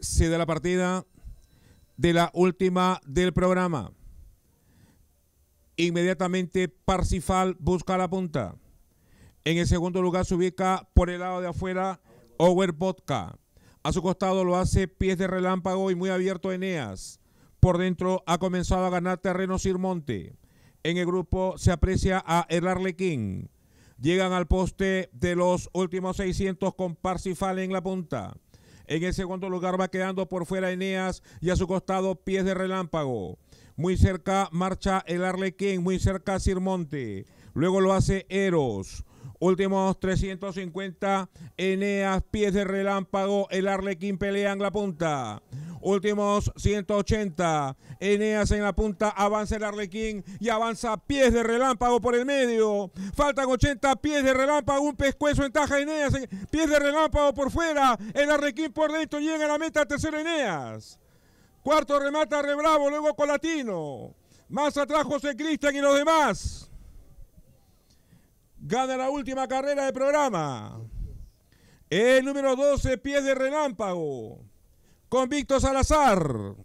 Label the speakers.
Speaker 1: se da la partida de la última del programa. Inmediatamente Parsifal busca la punta. En el segundo lugar se ubica por el lado de afuera Over Vodka. A su costado lo hace Pies de Relámpago y muy abierto Eneas. Por dentro ha comenzado a ganar terreno Sirmonte. En el grupo se aprecia a El Arlequín. Llegan al poste de los últimos 600 con Parsifal en la punta. En el segundo lugar va quedando por fuera Eneas y a su costado Pies de Relámpago. Muy cerca marcha el Arlequín, muy cerca Sirmonte. Luego lo hace Eros. Últimos 350, Eneas, Pies de Relámpago, el Arlequín pelean la punta. Últimos 180. Eneas en la punta. Avanza el Arlequín y avanza pies de relámpago por el medio. Faltan 80 pies de relámpago. Un pescuezo taja Eneas. Pies de relámpago por fuera. El Arlequín por dentro. Llega a la meta tercero Eneas. Cuarto remata Rebravo. Luego Colatino. Más atrás José Cristian y los demás. Gana la última carrera del programa. El número 12, pies de relámpago con Víctor Salazar.